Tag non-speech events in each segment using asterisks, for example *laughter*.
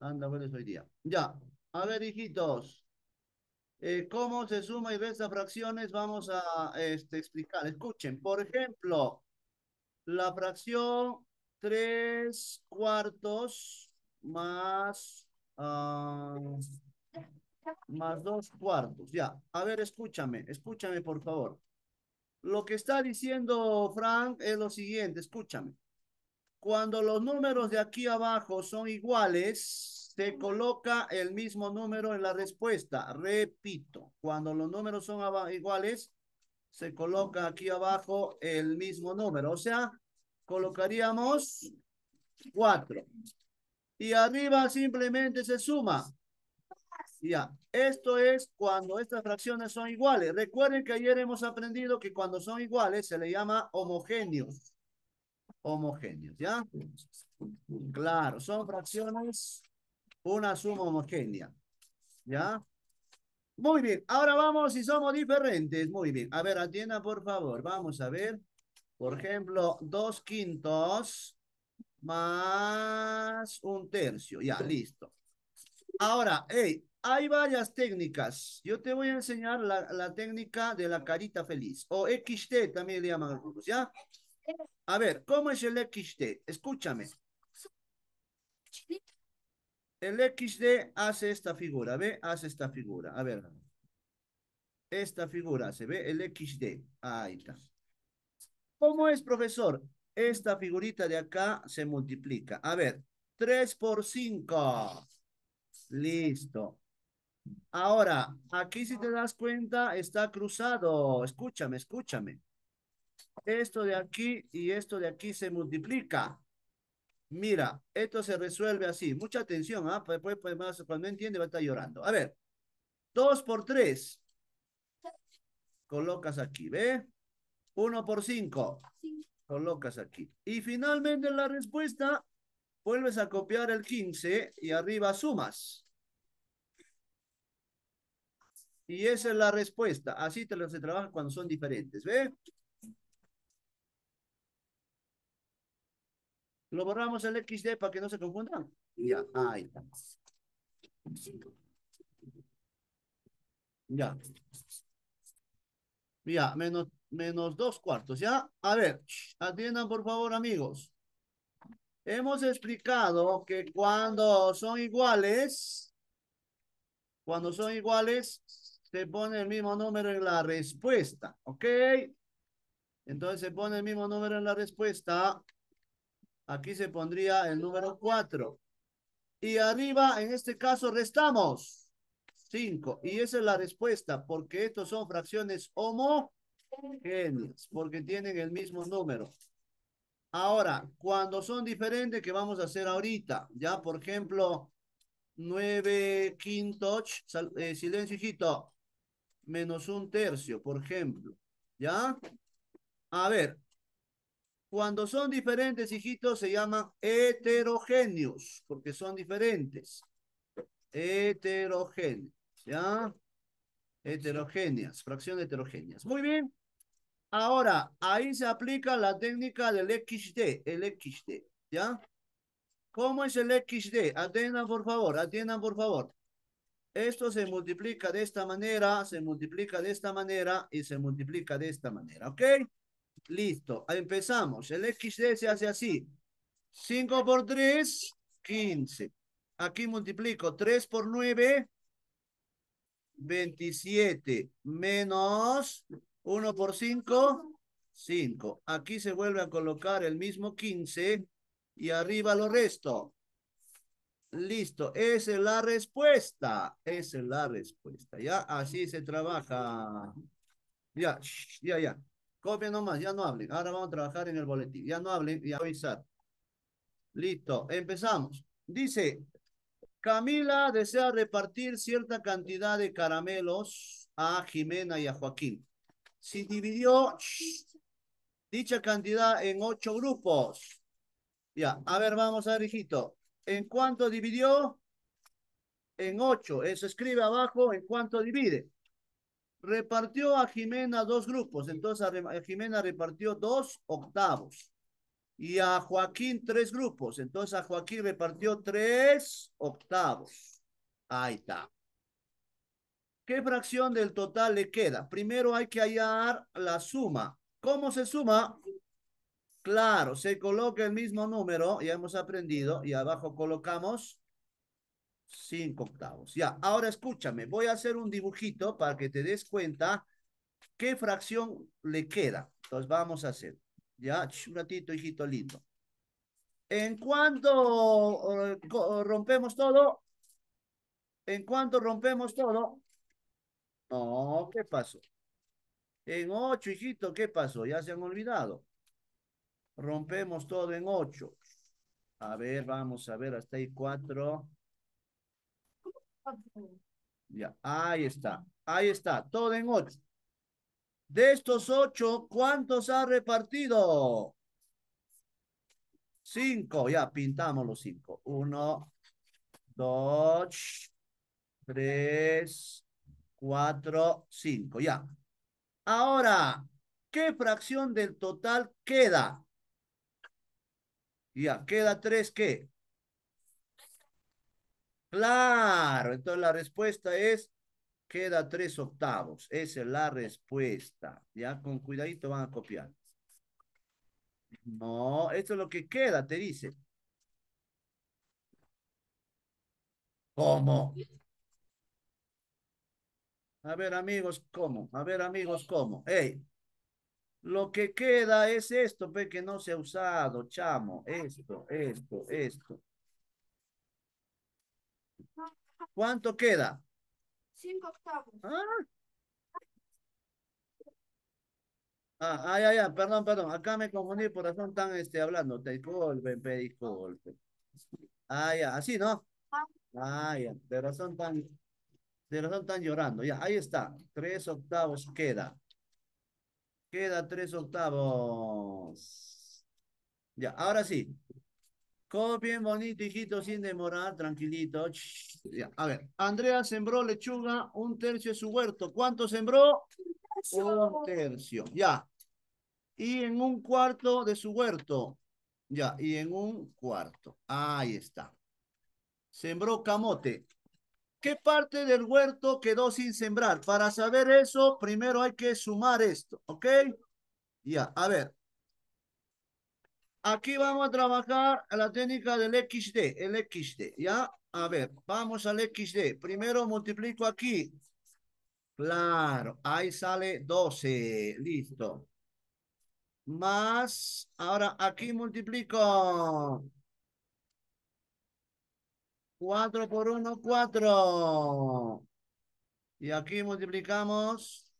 Anda, es hoy día. Ya. A ver, hijitos. Eh, ¿Cómo se suma y resta fracciones? Vamos a este, explicar. Escuchen, por ejemplo, la fracción tres cuartos ah, más, dos cuartos. Ya, a ver, escúchame, escúchame por favor. Lo que está diciendo Frank es lo siguiente, escúchame. Cuando los números de aquí abajo son iguales, se coloca el mismo número en la respuesta. Repito, cuando los números son iguales, se coloca aquí abajo el mismo número. O sea, colocaríamos 4. Y arriba simplemente se suma. Ya, esto es cuando estas fracciones son iguales. Recuerden que ayer hemos aprendido que cuando son iguales se le llama homogéneos homogéneos, ¿ya? Claro, son fracciones, una suma homogénea, ¿ya? Muy bien, ahora vamos si somos diferentes. Muy bien, a ver, atienda por favor. Vamos a ver, por ejemplo, dos quintos más un tercio. Ya, listo. Ahora, hey, hay varias técnicas. Yo te voy a enseñar la, técnica de la carita feliz, o XT también le llaman ¿ya? A ver, ¿cómo es el XD? Escúchame. El XD hace esta figura, ¿ve? Hace esta figura. A ver. Esta figura, ¿se ve? El XD. Ahí está. ¿Cómo es, profesor? Esta figurita de acá se multiplica. A ver, 3 por 5. Listo. Ahora, aquí si te das cuenta, está cruzado. Escúchame, escúchame esto de aquí y esto de aquí se multiplica. Mira, esto se resuelve así. Mucha atención, ¿ah? ¿eh? Pues, pues, más, cuando no entiende va a estar llorando. A ver, 2 por 3. Colocas aquí, ¿ve? 1 por 5. Colocas aquí. Y finalmente la respuesta, vuelves a copiar el 15 y arriba sumas. Y esa es la respuesta. Así te lo se trabaja cuando son diferentes, ¿ve? Lo borramos el XD para que no se confundan. Ya, ahí está. Ya. Ya, menos, menos dos cuartos, ¿ya? A ver, atiendan por favor, amigos. Hemos explicado que cuando son iguales, cuando son iguales, se pone el mismo número en la respuesta, ¿ok? Entonces se pone el mismo número en la respuesta Aquí se pondría el número 4. Y arriba, en este caso, restamos 5. Y esa es la respuesta, porque estos son fracciones homogéneas, porque tienen el mismo número. Ahora, cuando son diferentes, que vamos a hacer ahorita? Ya, por ejemplo, 9 quintos, eh, silencio hijito, menos un tercio, por ejemplo. ¿Ya? A ver, cuando son diferentes, hijitos, se llaman heterogéneos, porque son diferentes. Heterogéneos, ¿ya? Heterogéneas, fracción heterogéneas. Muy bien. Ahora, ahí se aplica la técnica del XD, el XD, ¿ya? ¿Cómo es el XD? Atiendan, por favor, atiendan, por favor. Esto se multiplica de esta manera, se multiplica de esta manera y se multiplica de esta manera, ¿ok? Listo, empezamos. El XD se hace así. 5 por 3, 15. Aquí multiplico 3 por 9, 27. Menos 1 por 5, 5. Aquí se vuelve a colocar el mismo 15 y arriba lo resto. Listo, esa es la respuesta. Esa es la respuesta, ¿ya? Así se trabaja. Ya, ya, ya copia nomás, ya no hablen. Ahora vamos a trabajar en el boletín. Ya no hablen y avisar. Listo, empezamos. Dice, Camila desea repartir cierta cantidad de caramelos a Jimena y a Joaquín. si dividió dicha cantidad en ocho grupos. Ya, a ver, vamos a ver, hijito. ¿En cuánto dividió? En ocho. Eso escribe abajo en cuánto divide repartió a Jimena dos grupos, entonces a Jimena repartió dos octavos y a Joaquín tres grupos, entonces a Joaquín repartió tres octavos. Ahí está. ¿Qué fracción del total le queda? Primero hay que hallar la suma. ¿Cómo se suma? Claro, se coloca el mismo número, ya hemos aprendido, y abajo colocamos 5 octavos. Ya, ahora escúchame, voy a hacer un dibujito para que te des cuenta qué fracción le queda. Entonces vamos a hacer, ya, un ratito, hijito lindo. En cuanto eh, rompemos todo, en cuanto rompemos todo, no, ¿qué pasó? En ocho, hijito, ¿qué pasó? Ya se han olvidado. Rompemos todo en ocho, A ver, vamos a ver, hasta ahí 4. Ya, ahí está, ahí está, todo en 8. De estos 8, ¿cuántos ha repartido? 5, ya pintamos los 5. 1, 2, 3, 4, 5, ya. Ahora, ¿qué fracción del total queda? Ya, ¿queda 3 qué? Claro, entonces la respuesta es, queda tres octavos. Esa es la respuesta. Ya con cuidadito van a copiar. No, esto es lo que queda, te dice. ¿Cómo? A ver, amigos, ¿cómo? A ver, amigos, ¿cómo? Hey, lo que queda es esto, ve que no se ha usado, chamo. Esto, esto, esto. ¿Cuánto queda? Cinco octavos. Ah. ¿Ah? Ah, ya, ya, perdón, perdón. Acá me confundí, por razón están este, hablando. Te disculpen, disculpen. Ah, ya, así, ¿no? Ah, ya, de razón tan, de razón están llorando. Ya, ahí está. Tres octavos queda. Queda tres octavos. Ya, ahora sí. Copien, bonito, hijito, sin demorar, tranquilito. A ver, Andrea sembró lechuga un tercio de su huerto. ¿Cuánto sembró? Un tercio. Ya. Y en un cuarto de su huerto. Ya, y en un cuarto. Ahí está. Sembró camote. ¿Qué parte del huerto quedó sin sembrar? Para saber eso, primero hay que sumar esto, ¿ok? Ya, a ver, Aquí vamos a trabajar la técnica del XD, el XD, ¿ya? A ver, vamos al XD. Primero multiplico aquí. Claro, ahí sale 12, listo. Más, ahora aquí multiplico. 4 por 1, 4. Y aquí multiplicamos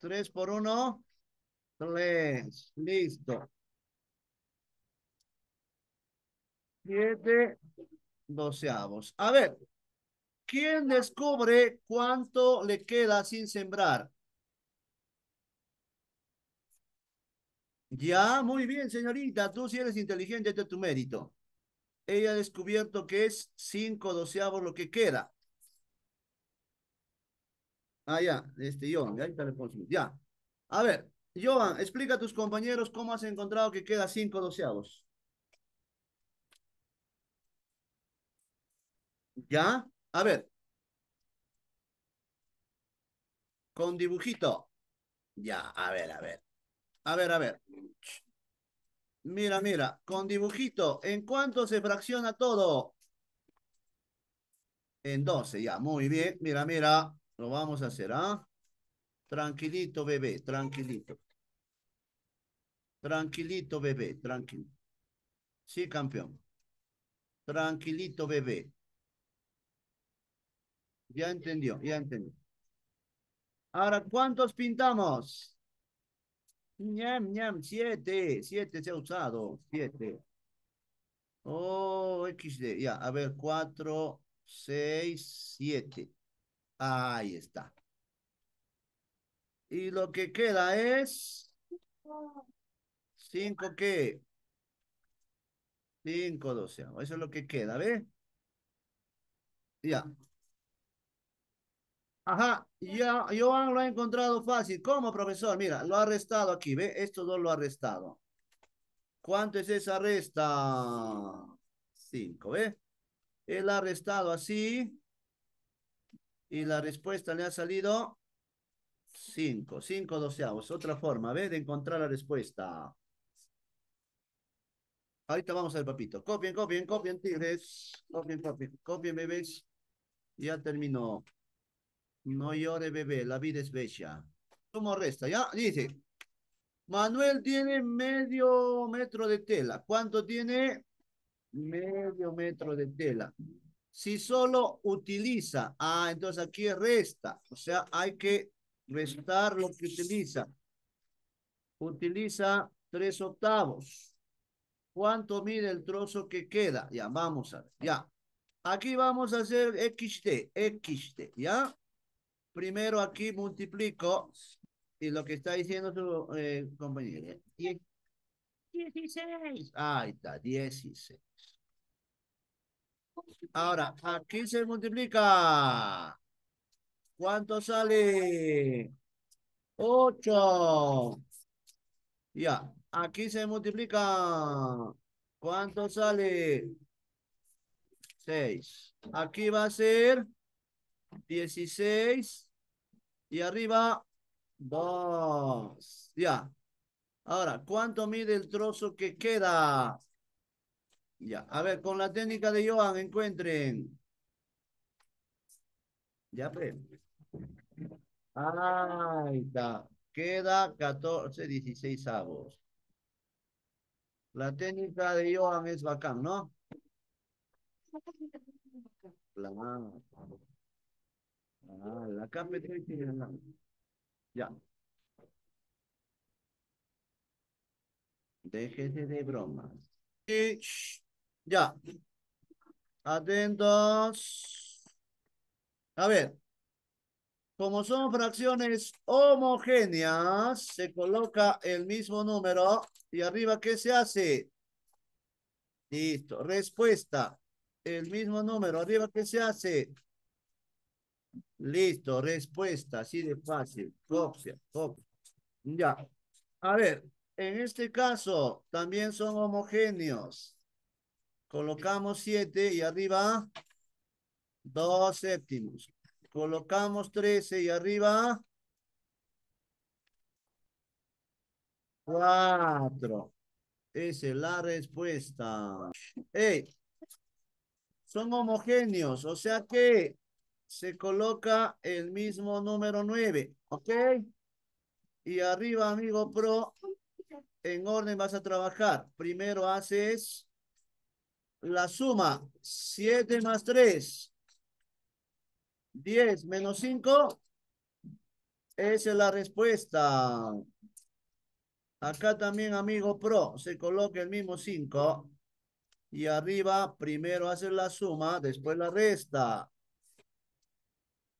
3 por 1, 3. Listo. Siete doceavos. A ver, ¿quién descubre cuánto le queda sin sembrar? Ya, muy bien, señorita. Tú si eres inteligente, este es tu mérito. Ella ha descubierto que es cinco doceavos lo que queda. Ah, ya, este, Joan, ya está Ya. A ver, Joan, explica a tus compañeros cómo has encontrado que queda cinco doceavos. ¿Ya? A ver. Con dibujito. Ya, a ver, a ver. A ver, a ver. Mira, mira, con dibujito. ¿En cuánto se fracciona todo? En 12, ya, muy bien. Mira, mira, lo vamos a hacer, ¿ah? Tranquilito, bebé, tranquilito. Tranquilito, bebé, tranquilo. Sí, campeón. Tranquilito, bebé. Ya entendió, ya entendió. Ahora, ¿cuántos pintamos? Ñam, ñam, siete. Siete se ha usado. Siete. Oh, XD. Ya, a ver, cuatro, seis, siete. Ahí está. Y lo que queda es... Cinco, ¿qué? Cinco doce, Eso es lo que queda, ¿ve? Ya. Ajá, ya, Joan lo ha encontrado fácil. ¿Cómo, profesor? Mira, lo ha restado aquí, ¿ve? Esto dos lo ha restado. ¿Cuánto es esa resta? Cinco, ¿ve? Él ha restado así. Y la respuesta le ha salido cinco, cinco doceavos. Otra forma, ¿ve? De encontrar la respuesta. Ahorita vamos al papito. Copien, copien, copien, tigres. Copien, copien, copien, bebés. Ya terminó. No llore, bebé, la vida es bella. ¿Cómo resta, ¿ya? Dice, Manuel tiene medio metro de tela. ¿Cuánto tiene? Medio metro de tela. Si solo utiliza, ah, entonces aquí resta. O sea, hay que restar lo que utiliza. Utiliza tres octavos. ¿Cuánto mide el trozo que queda? Ya, vamos a ver, ya. Aquí vamos a hacer XT, XT, ¿ya? Primero aquí multiplico y lo que está diciendo su eh, compañero. Dieciséis. Ahí está, dieciséis. Ahora, aquí se multiplica. ¿Cuánto sale? Ocho. Ya, aquí se multiplica. ¿Cuánto sale? Seis. Aquí va a ser 16 y arriba 2. Ya. Ahora, ¿cuánto mide el trozo que queda? Ya, a ver, con la técnica de Johan, encuentren. Ya, pues. Ahí está. Queda 14, 16 avos. La técnica de Johan es bacán, ¿no? La Ah, la cafetería. Ya. Déjese de bromas. ya. Atentos. A ver. Como son fracciones homogéneas, se coloca el mismo número. Y arriba, ¿qué se hace? Listo. Respuesta. El mismo número. Arriba, ¿qué se hace? Listo, respuesta, así de fácil. Copia, copia. Ya. A ver, en este caso también son homogéneos. Colocamos siete y arriba dos séptimos. Colocamos trece y arriba cuatro. Esa es la respuesta. Ey. son homogéneos, o sea que se coloca el mismo número 9, ¿ok? Y arriba, amigo pro, en orden vas a trabajar. Primero haces la suma, 7 más 3, 10 menos 5, esa es la respuesta. Acá también, amigo pro, se coloca el mismo 5. Y arriba, primero haces la suma, después la resta.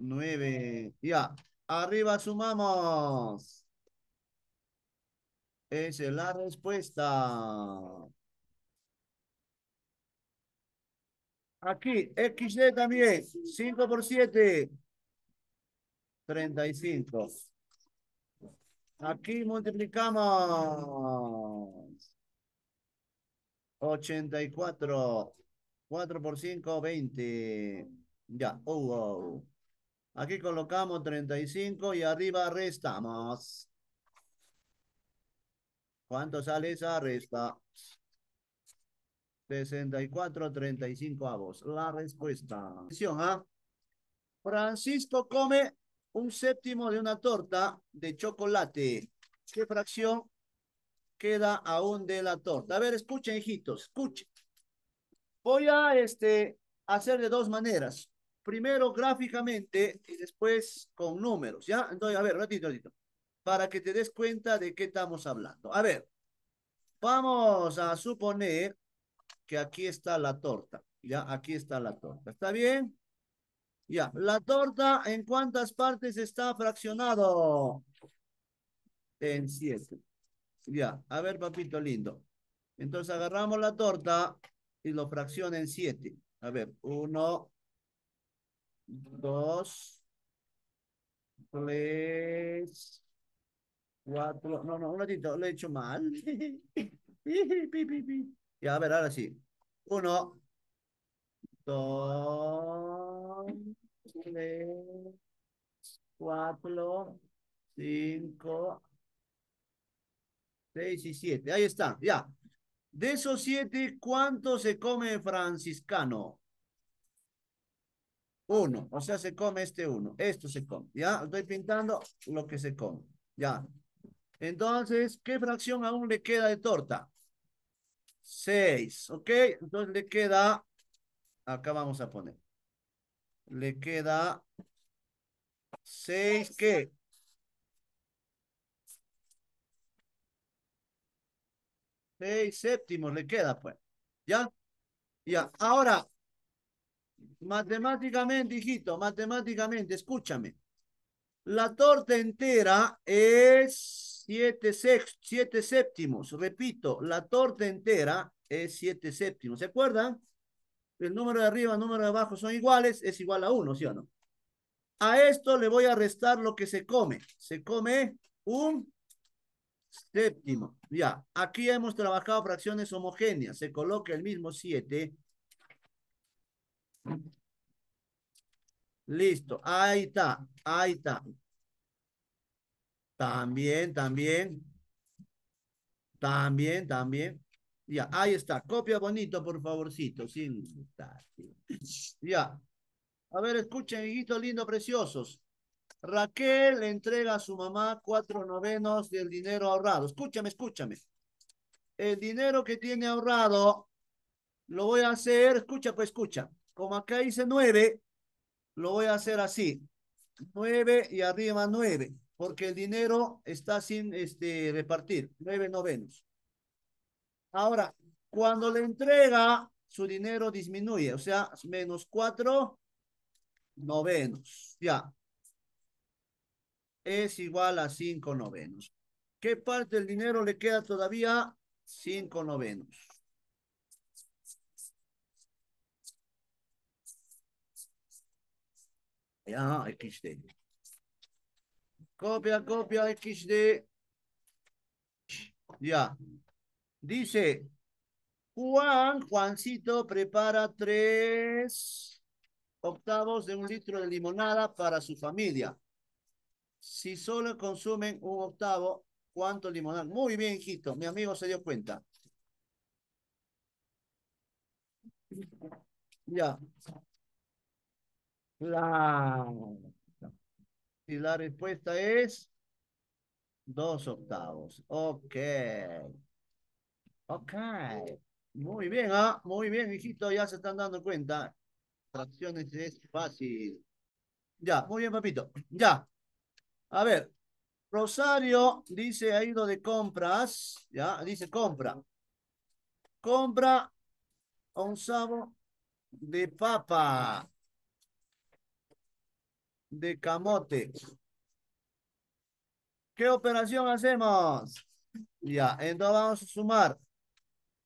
9. Ya, arriba sumamos. Esa es la respuesta. Aquí, XD también. 5 por 7. 35. Aquí multiplicamos. 84. 4 por 5, 20. Ya, oh, wow. Aquí colocamos 35 y arriba restamos. ¿Cuánto sale esa resta? 64, 35 avos. La respuesta. ¿ah? Francisco come un séptimo de una torta de chocolate. ¿Qué fracción queda aún de la torta? A ver, escuchen, hijitos, escuchen. Voy a este, hacer de dos maneras primero gráficamente y después con números, ¿ya? Entonces, a ver, ratito, ratito, para que te des cuenta de qué estamos hablando. A ver, vamos a suponer que aquí está la torta, ¿ya? Aquí está la torta, ¿está bien? Ya, la torta, ¿en cuántas partes está fraccionado? En siete. Ya, a ver, papito lindo. Entonces agarramos la torta y lo fracciona en siete. A ver, uno, dos, tres, cuatro. No, no, un ratito, lo he hecho mal. *laughs* ya, a ver, ahora sí. Uno, dos, tres, cuatro, cinco, seis y siete. Ahí está, ya. De esos siete, ¿cuánto se come franciscano? Uno, o sea, se come este uno, esto se come, ¿ya? Estoy pintando lo que se come, ¿ya? Entonces, ¿qué fracción aún le queda de torta? Seis, ¿ok? Entonces le queda, acá vamos a poner, le queda seis, ¿qué? Seis séptimos le queda, pues, ¿ya? Ya, ahora, Matemáticamente, hijito, matemáticamente, escúchame. La torta entera es 7 siete séptimos. Repito, la torta entera es siete séptimos. ¿Se acuerdan? El número de arriba, el número de abajo son iguales, es igual a uno ¿sí o no? A esto le voy a restar lo que se come. Se come un séptimo. Ya, aquí hemos trabajado fracciones homogéneas. Se coloca el mismo 7 Listo, ahí está, ahí está. También, también. También, también. Ya, ahí está. Copia bonito, por favorcito, sin Ya. A ver, escuchen, hijitos lindos, preciosos. Raquel le entrega a su mamá cuatro novenos del dinero ahorrado. Escúchame, escúchame. El dinero que tiene ahorrado lo voy a hacer, escucha, pues escucha como acá hice nueve, lo voy a hacer así. Nueve y arriba nueve. porque el dinero está sin este, repartir. Nueve novenos. Ahora, cuando le entrega, su dinero disminuye, o sea, menos cuatro novenos. Ya. Es igual a cinco novenos. ¿Qué parte del dinero le queda todavía? Cinco novenos. Ya XD. Copia, copia, XD. Ya. Dice, Juan, Juancito prepara tres octavos de un litro de limonada para su familia. Si solo consumen un octavo, ¿cuánto limonada? Muy bien, hijito. Mi amigo se dio cuenta. Ya. Claro. Y la respuesta es dos octavos. Ok. Ok. Muy bien, ¿ah? Muy bien, hijito, ya se están dando cuenta. Fracciones es fácil. Ya, muy bien, papito. Ya. A ver. Rosario dice, ha ido de compras. Ya, dice compra. Compra un sábado de papa de camote. ¿Qué operación hacemos? Ya, entonces vamos a sumar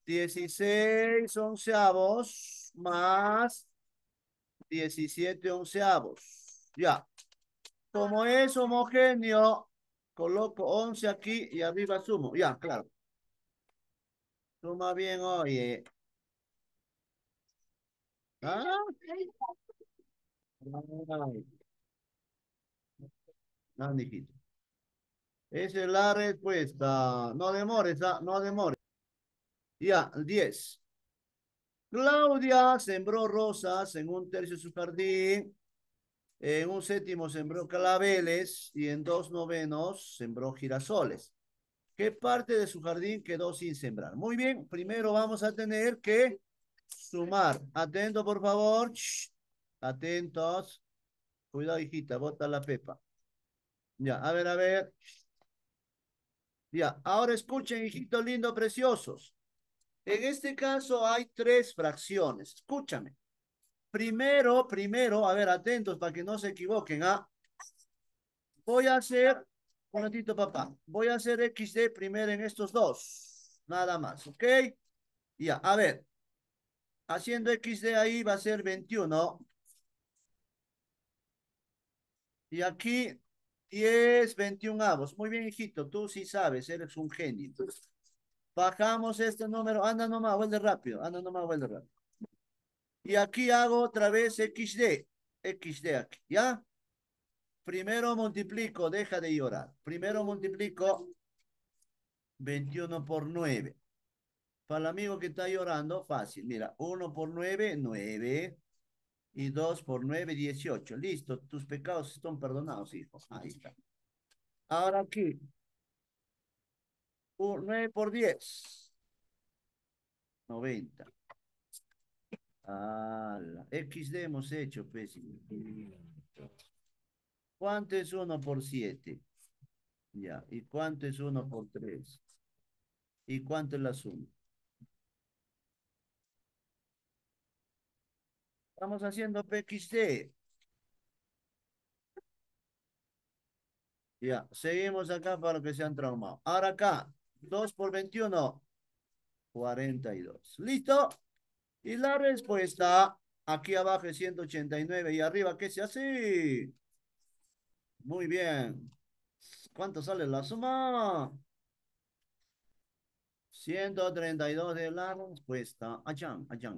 16 onceavos más 17 onceavos. Ya. Como es homogéneo, coloco 11 aquí y arriba sumo. Ya, claro. Suma bien, oye. ¿Ah? Esa es la respuesta. No demores, ah, no demores. Ya, 10. Claudia sembró rosas en un tercio de su jardín. En un séptimo sembró claveles y en dos novenos sembró girasoles. ¿Qué parte de su jardín quedó sin sembrar? Muy bien, primero vamos a tener que sumar. Atento, por favor. Atentos. Cuidado, hijita, bota la pepa. Ya, a ver, a ver. Ya, ahora escuchen, hijitos lindos, preciosos. En este caso hay tres fracciones. Escúchame. Primero, primero, a ver, atentos para que no se equivoquen. ¿ah? Voy a hacer, un ratito papá, voy a hacer XD primero en estos dos. Nada más, ¿ok? Ya, a ver. Haciendo XD ahí va a ser 21. Y aquí 10 21avos. Muy bien, hijito, tú sí sabes, eres un genio. Bajamos este número, anda nomás, vuelve rápido, anda nomás, vuelve rápido. Y aquí hago otra vez XD, XD aquí, ¿ya? Primero multiplico, deja de llorar. Primero multiplico 21 por 9. Para el amigo que está llorando, fácil. Mira, 1 por 9, 9 y 2 por 9, 18. Listo, tus pecados están perdonados, hijo. Ahí está. Ahora aquí. 9 por 10. 90. Ala. XD hemos hecho, pésimo. Pues. ¿Cuánto es 1 por 7? Ya. ¿Y cuánto es 1 por 3? ¿Y cuánto es la suma? Estamos haciendo PXT. Ya, seguimos acá para que se han traumados. Ahora acá, 2 por 21, 42. ¿Listo? Y la respuesta aquí abajo es 189 y arriba, ¿qué se hace? Muy bien. ¿Cuánto sale la suma? 132 de la respuesta. Allá, allá.